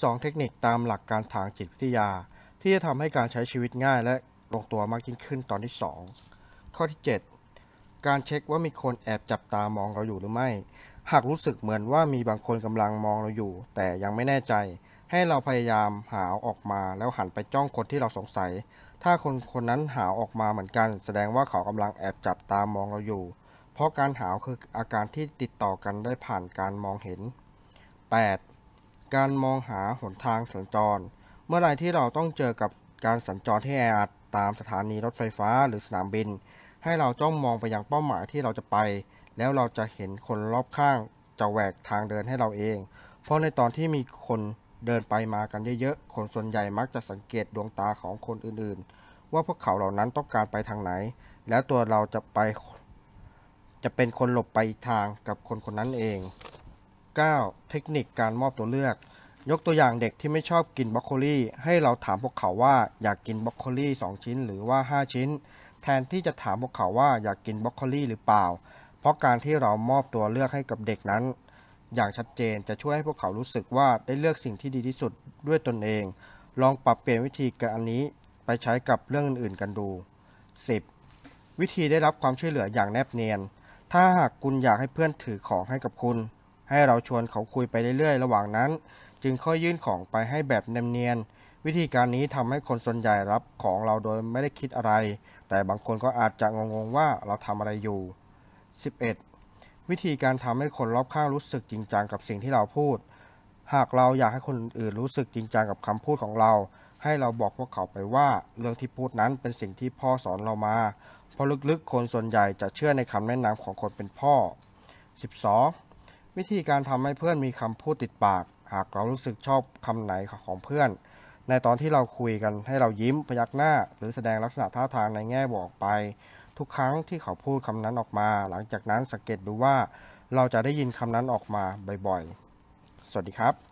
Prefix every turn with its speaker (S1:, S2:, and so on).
S1: 12เทคนิคตามหลักการทางจิตวิทยา ที่จะทำให้การใช้ชีวิตง่ายและลงตัวมากยิ่งขึ้นตอนที่ 2 ข้อที่ 7 การเช็คว่ามีคนแอบจับตามองเราอยู่หรือไม่ หากรู้สึกเหมือนว่ามีบางคนกำลังมองเราอยู่ แต่ยังไม่แน่ใจ ให้เราพยายามหาออกมาแล้วหันไปจ้องคนที่เราสงสัย ถ้าคนคนนั้นหาออกมาเหมือนกัน แสดงว่าเขากำลังแอบจับตามองเราอยู่ เพราะการหาวคืออาการที่ติดต่อกันได้ผ่านการมองเห็น8การมองหาหนทางสัญจร เมื่อไรที่เราต้องเจอกับการสัญจรที่แออัดตามสถานีรถไฟฟ้าหรือสนามบิน ให้เราจ้องมองไปยังเป้าหมายที่เราจะไป แล้วเราจะเห็นคนรอบข้างจะแหวกทางเดินให้เราเอง เพราะในตอนที่มีคนเดินไปมากันเยอะๆคนส่วนใหญ่มักจะสังเกตดวงตาของคนอื่นๆ ว่าพวกเขาเหล่านั้นต้องการไปทางไหน แล้วตัวเราจะไปจะเป็นคนหลบไปทางกับคนคนนั้นเอง 9. เทคนิคการมอบตัวเลือก ยกตัวอย่างเด็กที่ไม่ชอบกินบรอกโคลีให้เราถามพวกเขาว่าอยากกินบรอกโคลี2ชิ้นหรือว่า 5 ชิ้น แทนที่จะถามพวกเขาว่าอยากกินบรอกโคลีหรือเปล่า เพราะการที่เรามอบตัวเลือกให้กับเด็กนั้น อย่างชัดเจนจะช่วยให้พวกเขารู้สึกว่าได้เลือกสิ่งที่ดีที่สุดด้วยตนเอง ลองปรับเปลี่ยนวิธีการอันี้ไปใช้กับเรื่องอื่นๆกันดู 10. วิธีได้รับความช่วยเหลืออย่างแนบเนียน ถ้าหากคุณอยากให้เพื่อนถือของให้กับคุณให้เราชวนเขาคุยไปเรื่อยๆ ระหว่างนั้น จึงค่อยยื่นของไปให้แบบเนียนๆ วิธีการนี้ทำให้คนส่วนใหญ่รับของเราโดยไม่ได้คิดอะไร แต่บางคนก็อาจจะงงๆ ว่าเราทำอะไรอยู่ 11. วิธีการทำให้คนรอบข้างรู้สึกจริงจังกับสิ่งที่เราพูด หากเราอยากให้คนอื่นรู้สึกจริงจังกับคำพูดของเรา ให้เราบอกพวกเขาไปว่า เรื่องที่พูดนั้นเป็นสิ่งที่พ่อสอนเรามา เพราะลึกๆ คนส่วนใหญ่จะเชื่อในคำแนะนำของคนเป็นพ่อ12วิธีการทำให้เพื่อนมีคำพูดติดปาก หากเรารู้สึกชอบคำไหนของเพื่อน ในตอนที่เราคุยกันให้เรายิ้มพยักหน้า หรือแสดงลักษณะท่าทางในแง่บอกไป ทุกครั้งที่เขาพูดคำนั้นออกมา หลังจากนั้นสังเกตดูว่าเราจะได้ยินคำนั้นออกมาบ่อยๆ สวัสดีครับ